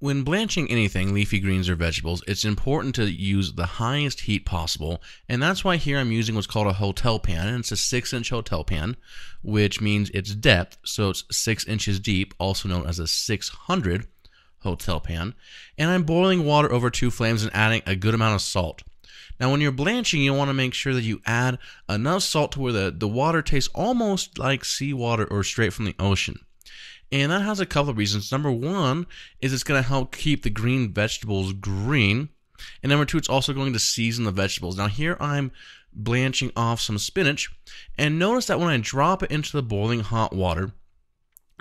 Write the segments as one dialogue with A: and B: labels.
A: When blanching anything, leafy greens or vegetables, it's important to use the highest heat possible, and that's why here I'm using what's called a hotel pan, and it's a 6 inch hotel pan, which means its depth, so it's 6 inches deep, also known as a 600 hotel pan, and I'm boiling water over two flames and adding a good amount of salt. Now, when you're blanching, you want to make sure that you add enough salt to where the, the water tastes almost like seawater or straight from the ocean. And that has a couple of reasons. Number one is it's going to help keep the green vegetables green. And number two, it's also going to season the vegetables. Now here I'm blanching off some spinach. And notice that when I drop it into the boiling hot water,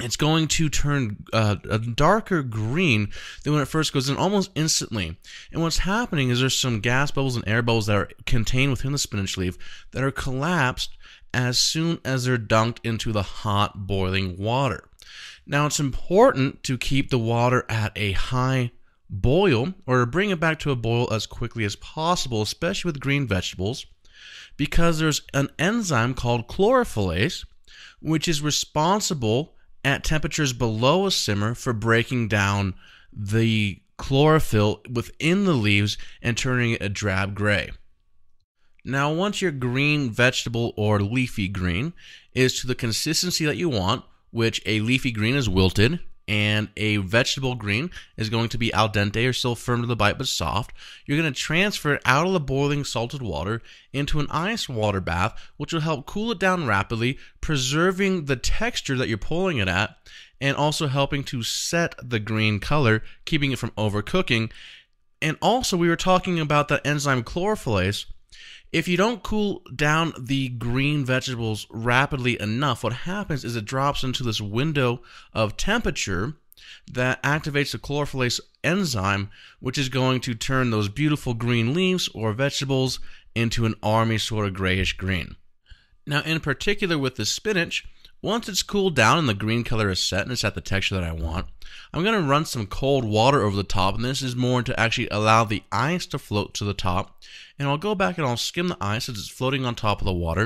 A: it's going to turn uh, a darker green than when it first goes in almost instantly. And what's happening is there's some gas bubbles and air bubbles that are contained within the spinach leaf that are collapsed as soon as they're dunked into the hot boiling water. Now, it's important to keep the water at a high boil or bring it back to a boil as quickly as possible, especially with green vegetables, because there's an enzyme called chlorophyllase, which is responsible at temperatures below a simmer for breaking down the chlorophyll within the leaves and turning it a drab gray. Now, once your green vegetable or leafy green is to the consistency that you want, which a leafy green is wilted and a vegetable green is going to be al dente or still firm to the bite but soft. You're going to transfer it out of the boiling salted water into an ice water bath, which will help cool it down rapidly, preserving the texture that you're pulling it at and also helping to set the green color, keeping it from overcooking. And also, we were talking about the enzyme chlorophyllase if you don't cool down the green vegetables rapidly enough, what happens is it drops into this window of temperature that activates the chlorophyllase enzyme, which is going to turn those beautiful green leaves or vegetables into an army sort of grayish green. Now, in particular with the spinach, once it's cooled down and the green color is set and it's at the texture that I want, I'm going to run some cold water over the top and this is more to actually allow the ice to float to the top. And I'll go back and I'll skim the ice as it's floating on top of the water.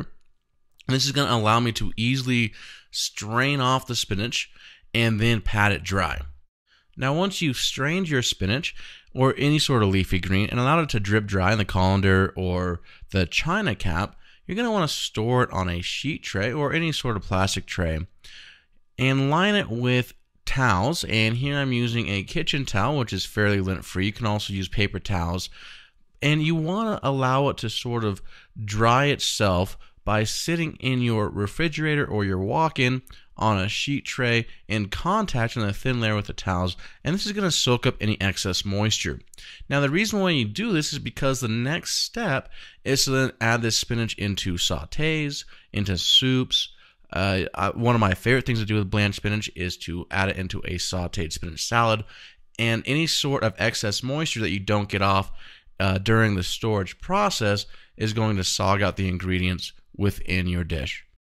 A: And this is going to allow me to easily strain off the spinach and then pat it dry. Now once you've strained your spinach or any sort of leafy green and allowed it to drip dry in the colander or the china cap, you're going to want to store it on a sheet tray or any sort of plastic tray and line it with towels. And here I'm using a kitchen towel, which is fairly lint free. You can also use paper towels. And you want to allow it to sort of dry itself by sitting in your refrigerator or your walk in on a sheet tray in contact contacting a thin layer with the towels and this is going to soak up any excess moisture. Now the reason why you do this is because the next step is to then add this spinach into sautés, into soups, uh, I, one of my favorite things to do with blanched spinach is to add it into a sauteed spinach salad and any sort of excess moisture that you don't get off uh, during the storage process is going to sog out the ingredients within your dish.